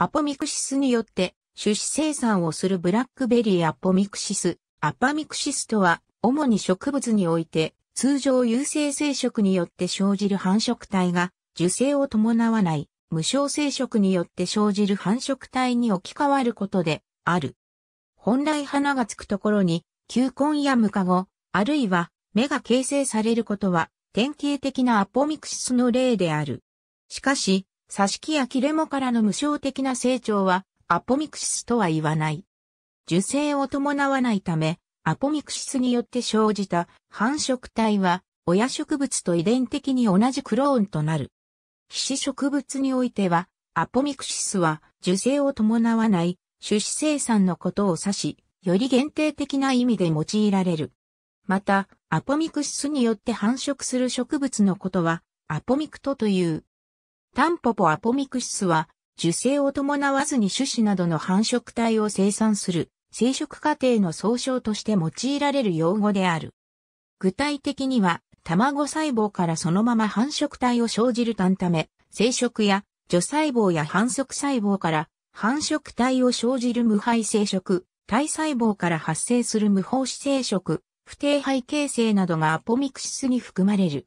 アポミクシスによって種子生産をするブラックベリーアポミクシス。アパミクシスとは、主に植物において、通常有性生殖によって生じる繁殖体が、受精を伴わない、無性生殖によって生じる繁殖体に置き換わることで、ある。本来花がつくところに、球根やムカゴ、あるいは、芽が形成されることは、典型的なアポミクシスの例である。しかし、刺し木や切れ藻からの無償的な成長は、アポミクシスとは言わない。受精を伴わないため、アポミクシスによって生じた繁殖体は、親植物と遺伝的に同じクローンとなる。皮脂植物においては、アポミクシスは受精を伴わない種子生産のことを指し、より限定的な意味で用いられる。また、アポミクシスによって繁殖する植物のことは、アポミクトという。タンポポアポミクシスは、受精を伴わずに種子などの繁殖体を生産する、生殖過程の総称として用いられる用語である。具体的には、卵細胞からそのまま繁殖体を生じるたんため、生殖や、除細胞や繁殖細胞から繁殖体を生じる無配生殖、体細胞から発生する無胞子生殖、不定肺形成などがアポミクシスに含まれる。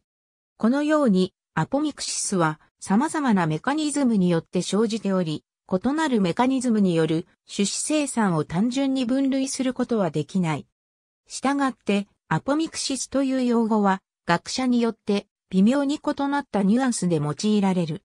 このように、アポミクシスは、様々なメカニズムによって生じており、異なるメカニズムによる種子生産を単純に分類することはできない。したがって、アポミクシスという用語は、学者によって微妙に異なったニュアンスで用いられる。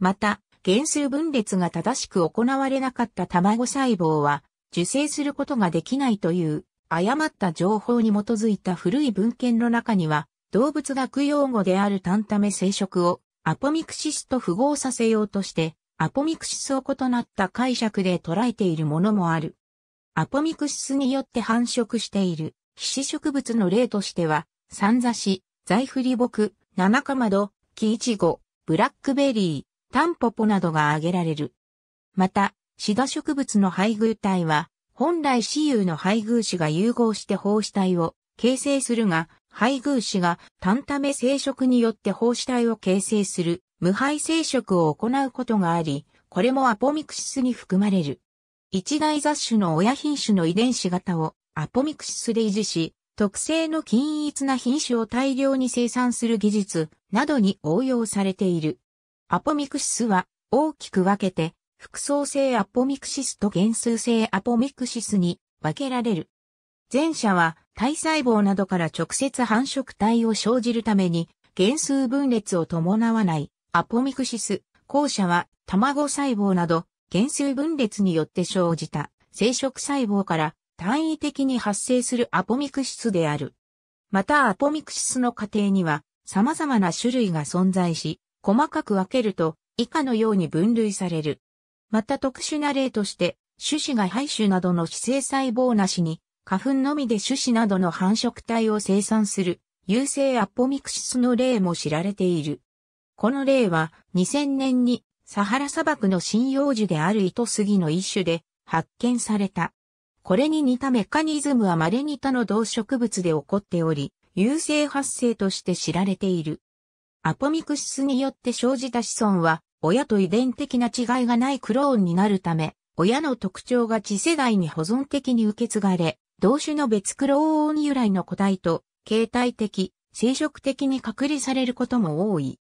また、原数分裂が正しく行われなかった卵細胞は、受精することができないという、誤った情報に基づいた古い文献の中には、動物学用語であるタンタメ生殖をアポミクシスと符号させようとして、アポミクシスを異なった解釈で捉えているものもある。アポミクシスによって繁殖している、皮脂植物の例としては、サンザシ、ザイフリボク、ナナカマド、キイチゴ、ブラックベリー、タンポポなどが挙げられる。また、シダ植物の配偶体は、本来雌雄の配偶子が融合して胞子体を形成するが、配偶子が単ため生殖によって胞子体を形成する無配生殖を行うことがあり、これもアポミクシスに含まれる。一大雑種の親品種の遺伝子型をアポミクシスで維持し、特性の均一な品種を大量に生産する技術などに応用されている。アポミクシスは大きく分けて、複層性アポミクシスと減数性アポミクシスに分けられる。前者は体細胞などから直接繁殖体を生じるために、原数分裂を伴わないアポミクシス。後者は卵細胞など原数分裂によって生じた生殖細胞から単位的に発生するアポミクシスである。またアポミクシスの過程には様々な種類が存在し、細かく分けると以下のように分類される。また特殊な例として、種子が胚種などの姿生細胞なしに花粉のみで種子などの繁殖体を生産する、優性アポミクシスの例も知られている。この例は2000年にサハラ砂漠の針葉樹である糸杉の一種で発見された。これに似たメカニズムは稀に他の動植物で起こっており、優性発生として知られている。アポミクシスによって生じた子孫は、親と遺伝的な違いがないクローンになるため、親の特徴が次世代に保存的に受け継がれ、同種の別クロオーン由来の個体と、形態的、生殖的に隔離されることも多い。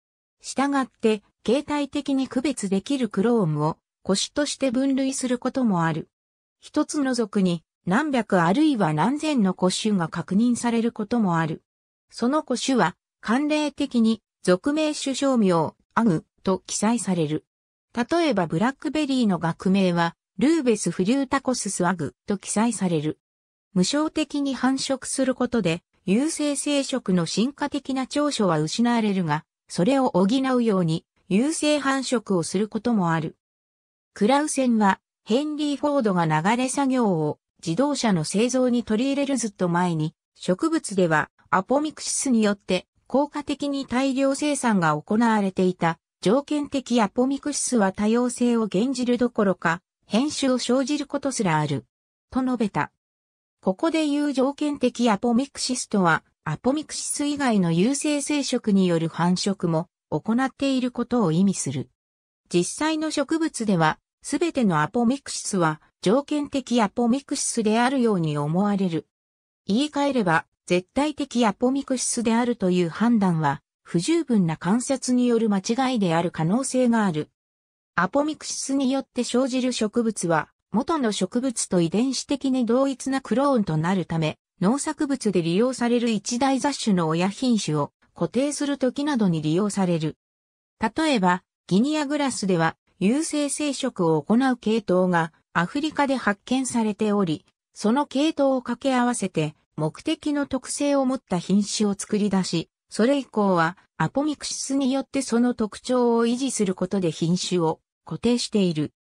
したがって、形態的に区別できるクローンを、個種として分類することもある。一つの属に、何百あるいは何千の個種が確認されることもある。その個種は、慣例的に、俗名種称名、アグ、と記載される。例えばブラックベリーの学名は、ルーベスフリュータコススアグと記載される。無償的に繁殖することで、優性生殖の進化的な長所は失われるが、それを補うように、優性繁殖をすることもある。クラウセンは、ヘンリー・フォードが流れ作業を自動車の製造に取り入れるずっと前に、植物ではアポミクシスによって効果的に大量生産が行われていた。条件的アポミクシスは多様性を減じるどころか、変種を生じることすらある。と述べた。ここでいう条件的アポミクシスとは、アポミクシス以外の有性生殖による繁殖も行っていることを意味する。実際の植物では、すべてのアポミクシスは条件的アポミクシスであるように思われる。言い換えれば、絶対的アポミクシスであるという判断は、不十分な観察による間違いである可能性がある。アポミクシスによって生じる植物は、元の植物と遺伝子的に同一なクローンとなるため、農作物で利用される一大雑種の親品種を固定する時などに利用される。例えば、ギニアグラスでは、有性生殖を行う系統がアフリカで発見されており、その系統を掛け合わせて目的の特性を持った品種を作り出し、それ以降はアポミクシスによってその特徴を維持することで品種を固定している。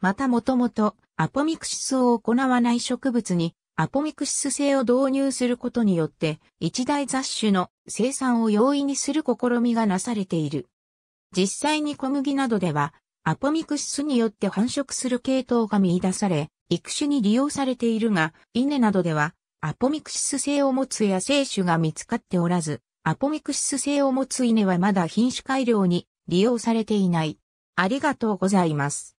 またもともとアポミクシスを行わない植物にアポミクシス性を導入することによって一大雑種の生産を容易にする試みがなされている。実際に小麦などではアポミクシスによって繁殖する系統が見出され、育種に利用されているが、稲などではアポミクシス性を持つ野生種が見つかっておらず、アポミクシス性を持つ稲はまだ品種改良に利用されていない。ありがとうございます。